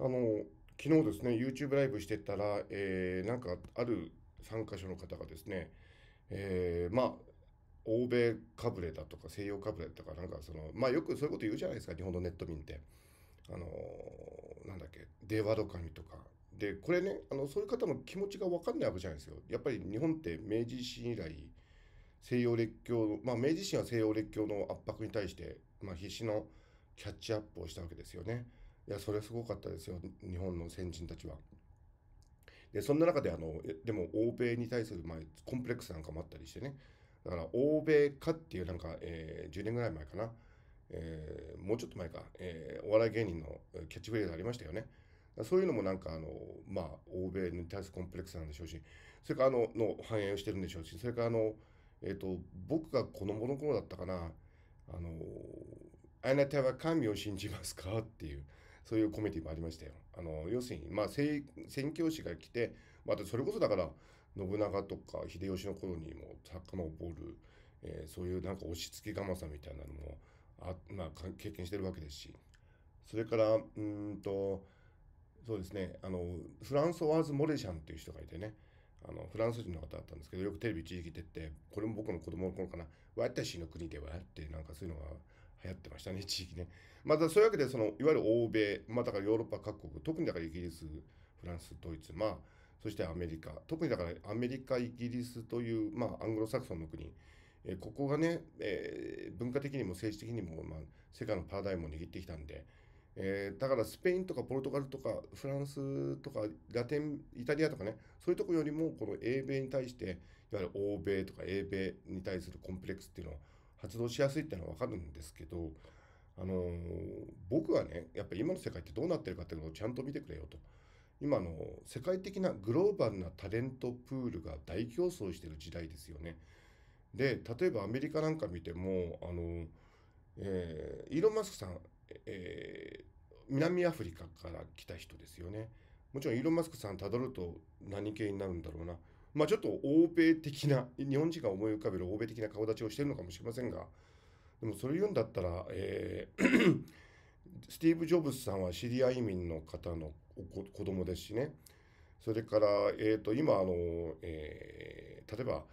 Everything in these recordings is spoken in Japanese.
あの昨日ですね YouTube ライブしてたら、えー、なんかある参加者の方がですね、えー、まあ欧米かぶれだとか西洋かぶれとかなんかそのまあよくそういうこと言うじゃないですか日本のネット民ってあのー、なんだっけデワドカとかでこれねあのそういう方の気持ちが分かんないわけじゃないですよやっぱり日本って明治維新以来西洋列強まあ明治維新は西洋列強の圧迫に対して、まあ、必死のキャッチアップをしたわけですよね。いや、それすごかったですよ、日本の先人たちは。で、そんな中で、あの、でも欧米に対する、まあ、コンプレックスなんかもあったりしてね、だから欧米化っていう、なんか、えー、10年ぐらい前かな、えー、もうちょっと前か、えー、お笑い芸人のキャッチフレーズありましたよね。そういうのもなんかあの、まあ、欧米に対するコンプレックスなんでしょうし、それからあの、の反映をしてるんでしょうし、それからあの、えっ、ー、と、僕が子供の頃だったかな、あの、あなたは神を信じますかっていう、そういうコメディもありましたよ。あの要するに、まあ、宣教師が来て、またそれこそだから信長とか秀吉の頃にも遡る、えー、そういうなんか押し付けがまさみたいなのもあ、まあ、経験してるわけですしそれからうんとそうですねあのフランソワーズ・モレシャンという人がいてねあのフランス人の方だったんですけどよくテレビ地域出てこれも僕の子供の頃かな「私の国では」ってなんかそういうのが。流行ってましたね、地域ね。またそういうわけで、そのいわゆる欧米、まあ、だからヨーロッパ各国、特にだからイギリス、フランス、ドイツ、まあ、そしてアメリカ、特にだからアメリカ、イギリスという、まあ、アングロサクソンの国、えここがね、えー、文化的にも政治的にも、まあ、世界のパラダイムを握ってきたんで、えー、だからスペインとかポルトガルとかフランスとかラテンイタリアとかねそういうとこよりもこの英米に対していわゆる欧米とか英米に対するコンプレックスっていうのは発動しやすいっていうのは分かるんですけどあのー、僕はねやっぱり今の世界ってどうなってるかっていうのをちゃんと見てくれよと今の世界的なグローバルなタレントプールが大競争してる時代ですよねで例えばアメリカなんか見てもあのー、えー、イーロン・マスクさん、え南アフリカから来た人ですよねもちろんイーロン・マスクさんたどると何系になるんだろうなまあ、ちょっと欧米的な、日本人が思い浮かべる欧米的な顔立ちをしてるのかもしれませんが、でもそれ言うんだったら、えー スティーブ・ジョブズさんはシリア移民の方の子供ですしね、それから、えー、と今あの、えー、例えば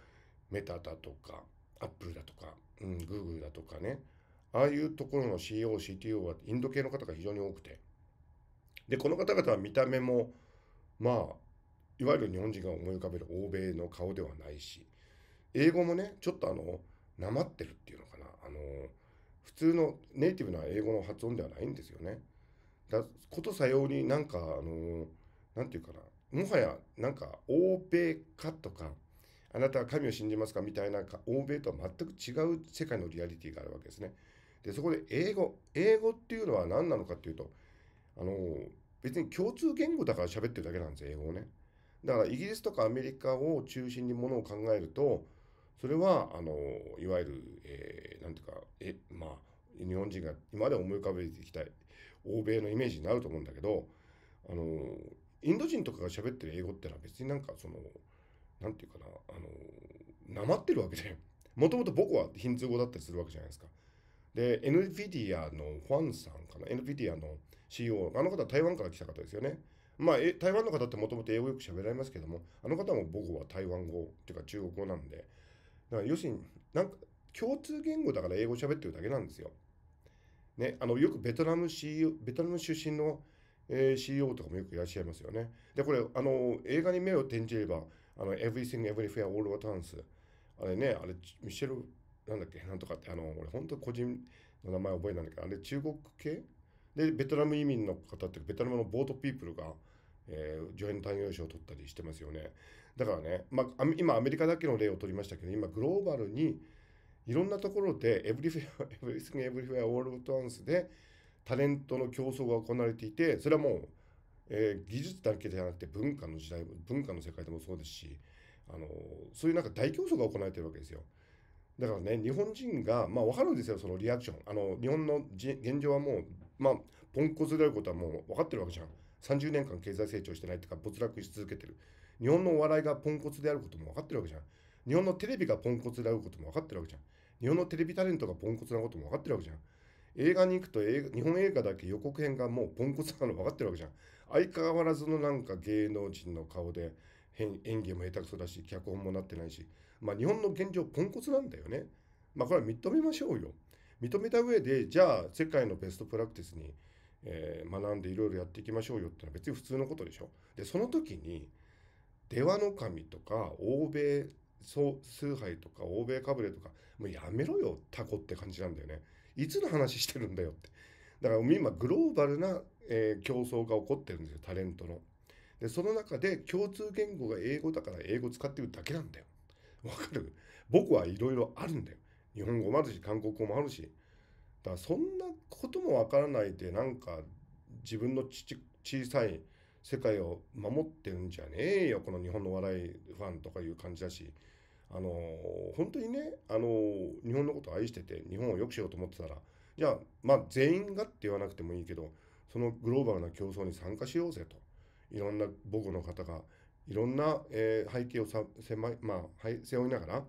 メタだとか、アップルだとか、うん、グーグルだとかね、ああいうところの CEO、CTO はインド系の方が非常に多くて、で、この方々は見た目も、まあ、いわゆる日本人が思い浮かべる欧米の顔ではないし英語もねちょっとあのなまってるっていうのかなあの普通のネイティブな英語の発音ではないんですよね。だことさようになんかあのなんていうかなもはやなんか欧米かとかあなたは神を信じますかみたいな欧米とは全く違う世界のリアリティがあるわけですね。でそこで英語英語っていうのは何なのかっていうとあの別に共通言語だから喋ってるだけなんです英語をね。だからイギリスとかアメリカを中心にものを考えるとそれはあのいわゆる、えー、ていうかえまあ日本人が今まで思い浮かべてきた欧米のイメージになると思うんだけどあのインド人とかが喋ってる英語ってのは別になんかその何て言うかなあのなまってるわけでもともと僕はヒンズー語だったりするわけじゃないですか。で NVIDIA のファンさんかな NVIDIA の CEO あの方は台湾から来た方ですよね。まあ、台湾の方ってもともと英語よく喋られますけども、あの方も母語は台湾語っていうか中国語なんで、だから要するに、なんか共通言語だから英語喋ってるだけなんですよ。ね、あのよくベトナム CEO、ベトナム出身の、えー、CEO とかもよくいらっしゃいますよね。で、これ、あの映画に目を転じれば、あの Everything, Everywhere, All at Once。あれね、あれ、ミシェル、なんだっけ、なんとかって、あの、俺、本当個人の名前覚えなんだけど、あれ、中国系でベトナム移民の方ってベトナムのボートピープルが、えー、助演の業賞を取ったりしてますよねだからね、まあ、今アメリカだけの例を取りましたけど今グローバルにいろんなところでエブリフェアエブリスンエブリフェアオールドトランスでタレントの競争が行われていてそれはもう、えー、技術だけではなくて文化の時代文化の世界でもそうですしあのそういうなんか大競争が行われてるわけですよ。だからね、日本人が、まあ、分かるんですよ、そのリアクション。あの日本の現状はもう、まあ、ポンコツであることはもう分かってるわけじゃん30年間経済成長してないとか没落し続けてる日本のお笑いがポンコツであることも分かってるわけじゃん日本のテレビがポンコツであることも分かってるわけじゃん日本のテレビタレントがポンコツなことも分かってるわけじゃん映画に行くと映画日本映画だけ予告編がもうポンコツなの分かってるわけじゃん相変わらずのなんか芸能人の顔で演技も下手くそだし脚本もなってないしまあ日本の現状ポンコツなんだよねまあこれは認めましょうよ認めた上でじゃあ世界のベストプラクティスにえー、学んでいろいろやっていきましょうよってのは別に普通のことでしょ。でその時に出羽の神とか欧米崇拝とか欧米かぶれとかもうやめろよタコって感じなんだよね。いつの話してるんだよって。だから今グローバルな、えー、競争が起こってるんですよタレントの。でその中で共通言語が英語だから英語使ってるだけなんだよ。わかる僕はいろいろあるんだよ。日本語もあるし韓国語もあるしだからそんなこともわからないでなんか自分のち小さい世界を守ってるんじゃねえよこの日本の笑いファンとかいう感じだしあの本当にねあの日本のことを愛してて日本を良くしようと思ってたらじゃあまあ全員がって言わなくてもいいけどそのグローバルな競争に参加しようぜといろんな母語の方がいろんな、えー、背景をさ狭い、まあ、背負いながら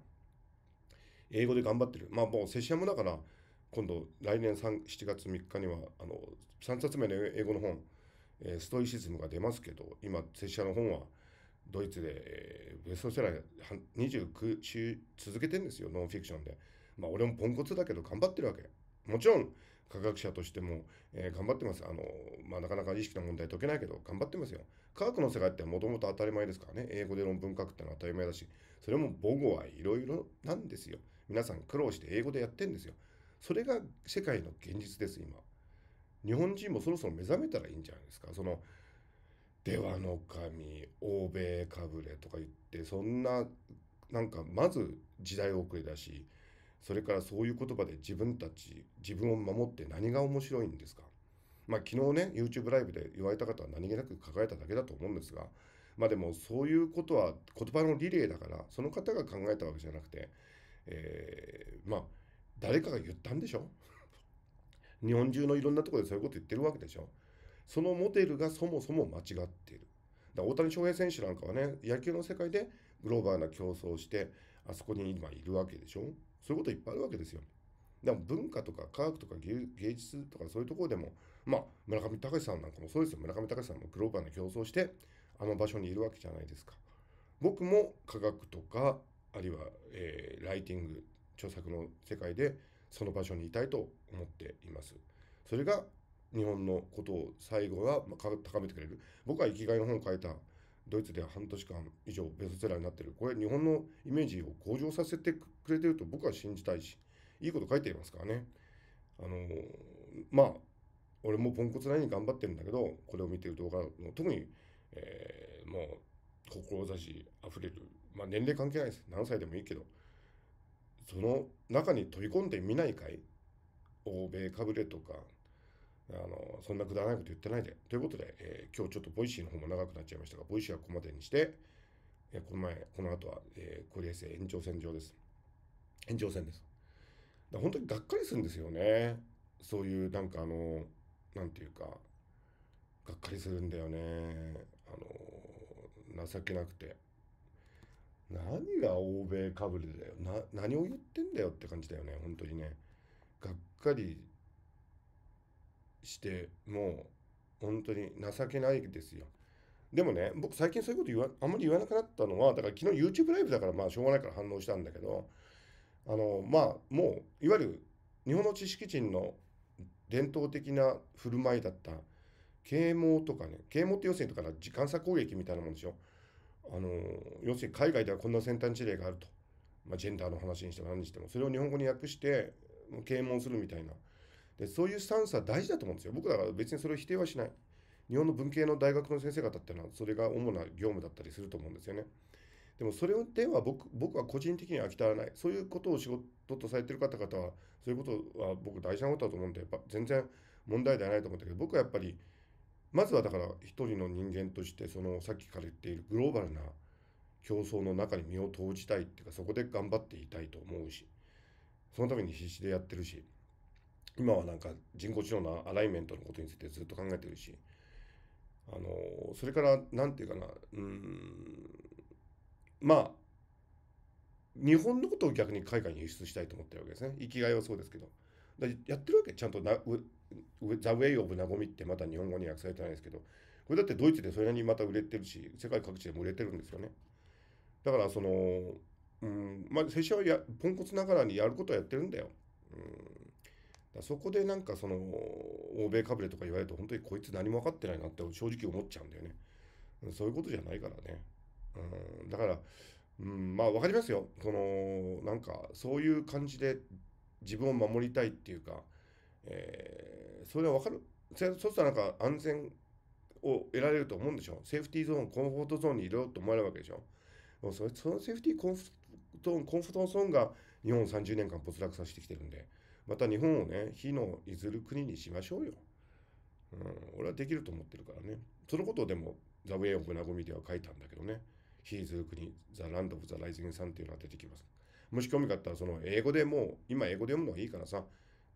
英語で頑張ってるまあもう拙者もだから今度来年3 7月3日にはあの3冊目の英語の本「えストイシズム」が出ますけど今拙者の本はドイツで、ベストセラー29週続けてんですよノンフィクションで。まあ俺もポンコツだけど頑張ってるわけ。もちろん科学者としても、えー、頑張ってます。あのまあ、なかなか意識の問題解けないけど頑張ってますよ。科学の世界ってもともと当たり前ですからね英語で論文書くってのは当たり前だしそれも母語はいろいろなんですよ。皆さん苦労して英語でやってんですよ。それが世界の現実です今日本人もそろそろ目覚めたらいいんじゃないですかその出羽の神欧米かぶれとか言ってそんななんかまず時代遅れだしそれからそういう言葉で自分たち自分を守って何が面白いんですかまあ昨日ね YouTube ライブで言われた方は何気なく抱えただけだと思うんですがまあでもそういうことは言葉のリレーだからその方が考えたわけじゃなくて、えー、まあ誰かが言ったんでしょ日本中のいろんなところでそういうこと言ってるわけでしょそのモデルがそもそも間違っているだ大谷翔平選手なんかはね野球の世界でグローバルな競争をしてあそこに今いるわけでしょそういうこといっぱいあるわけですよでも文化とか科学とか芸術とかそういうところでもまあ村上隆さんなんかもそうですよ村上隆さんもグローバルな競争してあの場所にいるわけじゃないですか僕も科学とかあるいは、えー、ライティング著作の世界でその場所にいたいと思っています。それが日本のことを最後は高めてくれる。僕は生きがいの本を書いたドイツでは半年間以上ベストセラーになってる。これ日本のイメージを向上させてくれてると僕は信じたいし、いいこと書いていますからね。あのまあ、俺もポンコツなりに頑張ってるんだけど、これを見てる動画の特に、えー、もう志あふれる、まあ、年齢関係ないです。何歳でもいいけど。その中に飛び込んでみないかい欧米かぶれとかあのそんなくだらないこと言ってないでということで、えー、今日ちょっとボイシーの方も長くなっちゃいましたがボイシーはここまでにして、えー、この前この後は、えー、コリ延長線上です延長戦ですだ本当にがっかりするんですよねそういうなんかあの何て言うかがっかりするんだよねあの情けなくて何が欧米かぶれだよな何を言ってんだよって感じだよね本当にねがっかりしてもう本当に情けないですよでもね僕最近そういうこと言わあんまり言わなくなったのはだから昨日 YouTube ライブだからまあしょうがないから反応したんだけどあのまあもういわゆる日本の知識人の伝統的な振る舞いだった啓蒙とかね啓蒙って要するにだから時間差攻撃みたいなもんでしょあの要するに海外ではこんな先端事例があると、まあ、ジェンダーの話にしても何にしてもそれを日本語に訳して啓蒙するみたいなでそういうスタンスは大事だと思うんですよ僕だから別にそれを否定はしない日本の文系の大学の先生方っていうのはそれが主な業務だったりすると思うんですよねでもそれでは僕僕は個人的には飽き足らないそういうことを仕事とされてる方々はそういうことは僕大事なことだと思うんでやっぱ全然問題ではないと思うんだけど僕はやっぱりまずはだから一人の人間としてそのさっきから言っているグローバルな競争の中に身を投じたいっていうかそこで頑張っていたいと思うしそのために必死でやってるし今はなんか人工知能のアライメントのことについてずっと考えてるしあのそれから何て言うかなうんまあ日本のことを逆に海外に輸出したいと思ってるわけですね生きがいはそうですけどやってるわけちゃんとな「ザ・ウェイ・オブ・ナゴミ」ってまだ日本語に訳されてないですけどこれだってドイツでそれなりにまた売れてるし世界各地でも売れてるんですよねだからそのうんまあ拙者はやポンコツながらにやることはやってるんだよ、うん、そこでなんかその欧米かぶれとか言われると本当にこいつ何も分かってないなって正直思っちゃうんだよねそういうことじゃないからね、うん、だからうんまあ分かりますよそのなんかそういう感じで自分を守りたいっていうかそれはわかるそうしたらなんか安全を得られると思うんでしょセーフティーゾーンコンフォートゾーンにいろと思われるわけでしょもうそれそのセーフティーコンフォートコンフォートゾーンが日本を30年間没落させてきてるんでまた日本をね火のいずる国にしましょうよ、うん、俺はできると思ってるからねそのことをでもザ・ウェイ・オブ・ナゴミでは書いたんだけどね火いずる国ザ・ランド・オブ・ザ・ライジング・サンっていうのが出てきますもし興味があったらその英語でもう今英語で読むのはいいからさ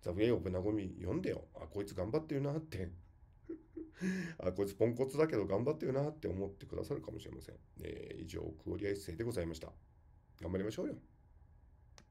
ザブエイオブナゴミ読んでよ。あ、こいつ頑張ってるなって。あ、こいつポンコツだけど頑張ってるなって思ってくださるかもしれません。えー、以上、クオリアエッセイでございました。頑張りましょうよ。